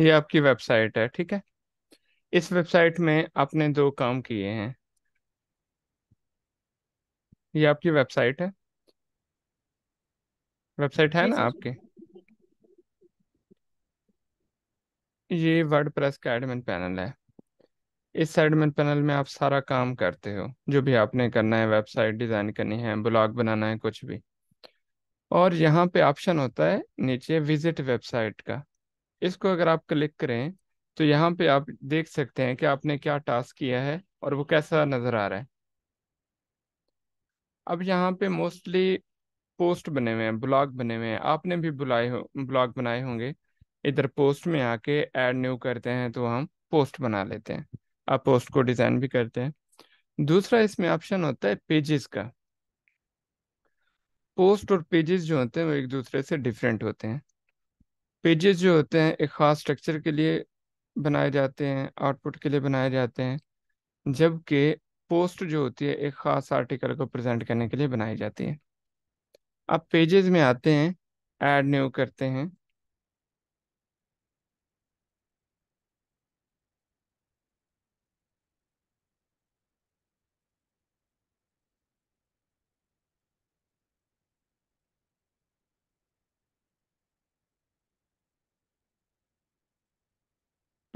ये आपकी वेबसाइट है ठीक है इस वेबसाइट में आपने दो काम किए हैं ये आपकी वेबसाइट है वेबसाइट है ना आपके ये वर्डप्रेस का एडमिन पैनल है इस एडमिन पैनल में आप सारा काम करते हो जो भी आपने करना है वेबसाइट डिज़ाइन करनी है ब्लॉग बनाना है कुछ भी और यहाँ पे ऑप्शन होता है नीचे विजिट वेबसाइट का इसको अगर आप क्लिक करें तो यहाँ पे आप देख सकते हैं कि आपने क्या टास्क किया है और वो कैसा नज़र आ रहा है अब यहाँ पे मोस्टली पोस्ट बने हुए हैं ब्लॉग बने हुए हैं आपने भी बुलाए हो ब्लॉग बनाए होंगे इधर पोस्ट में आके ऐड न्यू करते हैं तो हम पोस्ट बना लेते हैं आप पोस्ट को डिज़ाइन भी करते हैं दूसरा इसमें ऑप्शन होता है पेजेस का पोस्ट और पेजेस जो होते हैं वो एक दूसरे से डिफरेंट होते हैं पेजेस जो होते हैं एक ख़ास स्ट्रक्चर के लिए बनाए जाते हैं आउटपुट के लिए बनाए जाते हैं जबकि पोस्ट जो होती है एक ख़ास आर्टिकल को प्रेजेंट करने के लिए बनाई जाती है अब पेजेस में आते हैं ऐड न्यू करते हैं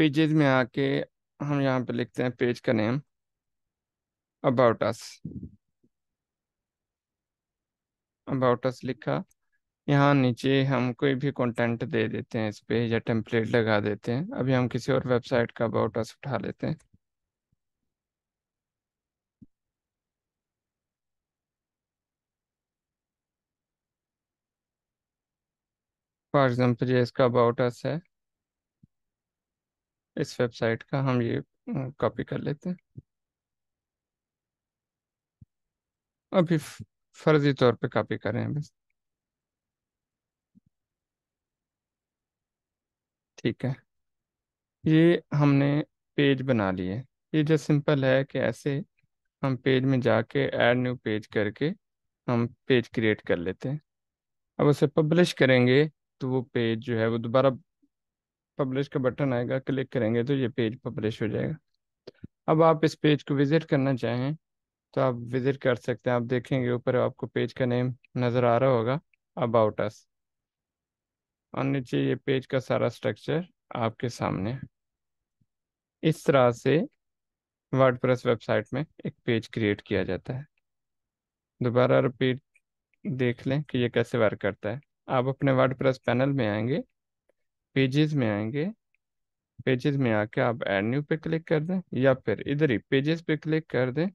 पेजेस में आके हम यहाँ पे लिखते हैं पेज का name about us about us लिखा यहाँ नीचे हम कोई भी कंटेंट दे देते हैं इस पे या टेम्पलेट लगा देते हैं अभी हम किसी और वेबसाइट का अबाउट अस उठा लेते हैं फॉर एग्जाम्पल ये इसका अबाउट अस है इस वेबसाइट का हम ये कॉपी कर लेते हैं अभी फर्जी तौर पे कॉपी करें बस ठीक है ये हमने पेज बना लिए ये जो सिंपल है कि ऐसे हम पेज में जाके ऐड न्यू पेज करके हम पेज क्रिएट कर लेते हैं अब उसे पब्लिश करेंगे तो वो पेज जो है वो दोबारा पब्लिश का बटन आएगा क्लिक करेंगे तो ये पेज पब्लिश हो जाएगा अब आप इस पेज को विज़िट करना चाहें तो आप विज़िट कर सकते हैं आप देखेंगे ऊपर आपको पेज का नेम नज़र आ रहा होगा अबाउट अस और नीचे ये पेज का सारा स्ट्रक्चर आपके सामने इस तरह से वर्डप्रेस वेबसाइट में एक पेज क्रिएट किया जाता है दोबारा रिपीट देख लें कि ये कैसे वर्क करता है आप अपने वर्डप्रेस पैनल में आएंगे पेजेस में आएंगे पेजेस में आके आप एड न्यू पे क्लिक कर दें या फिर इधर ही पेजेस पे क्लिक कर दें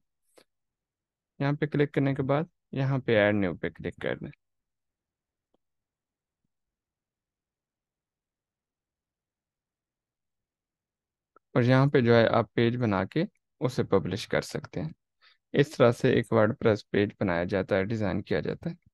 यहाँ पे क्लिक करने के बाद यहाँ पे एड न्यू पे क्लिक कर दें और यहाँ पे जो है आप पेज बना के उसे पब्लिश कर सकते हैं इस तरह से एक वर्ड पेज बनाया जाता है डिज़ाइन किया जाता है